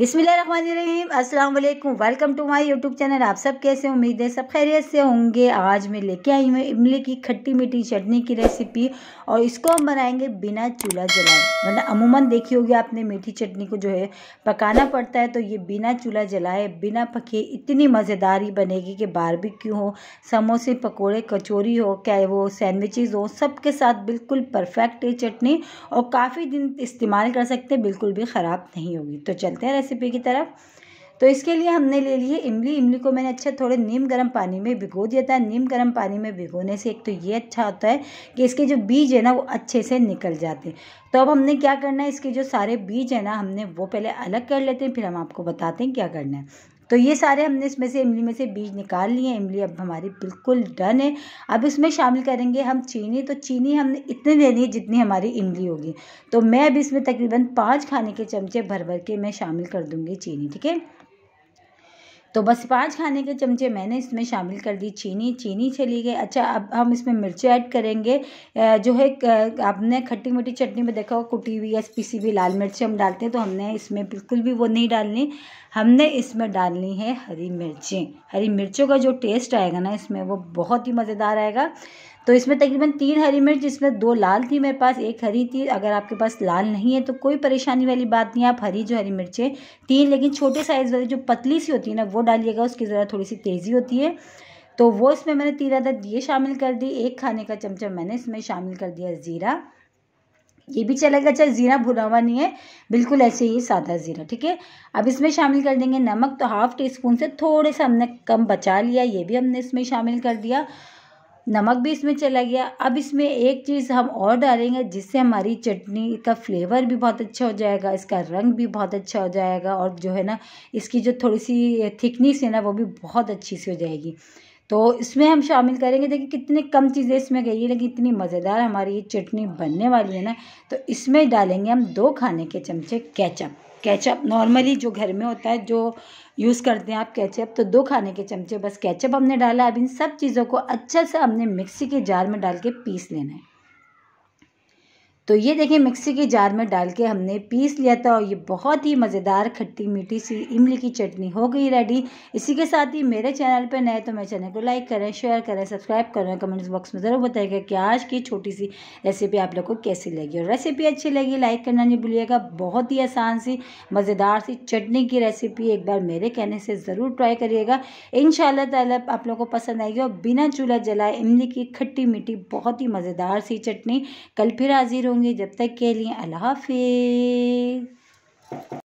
बिसमीम अस्सलाम वालेकुम welcome to my YouTube channel आप सब कैसे उम्मीद है सब खैरियत से होंगे आज मैं लेके आई हूँ इमली की खट्टी मीठी चटनी की रेसिपी और इसको हम बनाएंगे बिना चूल्हा जलाए वरना मतलब अमूमन देखी होगी आपने मीठी चटनी को जो है पकाना पड़ता है तो ये बिना चूल्हा जलाए बिना पके इतनी मज़ेदारी बनेगी कि बारबेक्यू हो समोसे पकौड़े कचौरी हो क्या वो सैंडविचेज़ हो सबके साथ बिल्कुल परफेक्ट है चटनी और काफ़ी दिन इस्तेमाल कर सकते हैं बिल्कुल भी ख़राब नहीं होगी तो चलते हैं रेसिपी की तरफ तो इसके लिए हमने ले लिए इमली इमली को मैंने अच्छा थोड़े नीम गर्म पानी में भिगो दिया था नीम गर्म पानी में भिगोने से एक तो ये अच्छा होता है कि इसके जो बीज है ना वो अच्छे से निकल जाते हैं तो अब हमने क्या करना है इसके जो सारे बीज है ना हमने वो पहले अलग कर लेते हैं फिर हम आपको बताते हैं क्या करना है तो ये सारे हमने इसमें से इमली में से बीज निकाल लिए इमली अब हमारी बिल्कुल डन है अब इसमें शामिल करेंगे हम चीनी तो चीनी हमने इतनी लेनी है जितनी हमारी इमली होगी तो मैं अब इसमें तकरीबन पाँच खाने के चमचे भर भर के मैं शामिल कर दूँगी चीनी ठीक है तो बस पाँच खाने के चमचे मैंने इसमें शामिल कर दी चीनी चीनी चली गई अच्छा अब हम इसमें मिर्ची ऐड करेंगे जो है आपने खट्टी मीठी चटनी में देखा होगा कुटी हुई या पीसी हुई लाल मिर्च हम डालते हैं तो हमने इसमें बिल्कुल भी वो नहीं डालनी हमने इसमें डालनी है हरी मिर्ची हरी मिर्चों का जो टेस्ट आएगा ना इसमें वो बहुत ही मज़ेदार आएगा तो इसमें तकरीबन तीन हरी मिर्च जिसमें दो लाल थी मेरे पास एक हरी थी अगर आपके पास लाल नहीं है तो कोई परेशानी वाली बात नहीं आप हरी जो हरी मिर्चें तीन लेकिन छोटे साइज़ वाली जो पतली सी होती है ना वो डालिएगा उसकी ज़रा थोड़ी सी तेज़ी होती है तो वो इसमें मैंने तीन अदद ये शामिल कर दी एक खाने का चमचा मैंने इसमें शामिल कर दिया ज़ीरा ये भी चलेगा चाहे ज़ीरा भुना हुआ नहीं है बिल्कुल ऐसे ही सादा ज़ीरा ठीक है अब इसमें शामिल कर देंगे नमक तो हाफ़ टी स्पून से थोड़े सा हमने कम बचा लिया ये भी हमने इसमें शामिल कर दिया नमक भी इसमें चला गया अब इसमें एक चीज़ हम और डालेंगे जिससे हमारी चटनी का फ्लेवर भी बहुत अच्छा हो जाएगा इसका रंग भी बहुत अच्छा हो जाएगा और जो है ना इसकी जो थोड़ी सी थिकनेस है ना वो भी बहुत अच्छी सी हो जाएगी तो इसमें हम शामिल करेंगे देखिए कितने कम चीज़ें इसमें गई है लेकिन इतनी मज़ेदार हमारी ये चटनी बनने वाली है ना तो इसमें डालेंगे हम दो खाने के चमचे कैचअप कैचअप नॉर्मली जो घर में होता है जो यूज़ करते हैं आप कैचअप तो दो खाने के चमचे बस कैचअप हमने डाला अब इन सब चीज़ों को अच्छा से हमने मिक्सी के जार में डाल के पीस लेना है तो ये देखिए मिक्सी के जार में डाल के हमने पीस लिया था और ये बहुत ही मज़ेदार खट्टी मीठी सी इमली की चटनी हो गई रेडी इसी के साथ ही मेरे चैनल पर नए तो मेरे चैनल को लाइक करें शेयर करें सब्सक्राइब करें कमेंट्स बॉक्स में ज़रूर बताइएगा कि आज की छोटी सी रेसिपी आप लोग को कैसी लगी और रेसिपी अच्छी लगी लाइक करना नहीं भूलिएगा बहुत ही आसान सी मज़ेदार सी चटनी की रेसिपी एक बार मेरे कहने से ज़रूर ट्राई करिएगा इन तब आप लोग को पसंद आएगी और बिना चूल्हा जलाए इमली की खट्टी मीठी बहुत ही मज़ेदार सी चटनी कल फिर हाजिर होंगी होंगे जब तक के लिए अल्लाह हाफि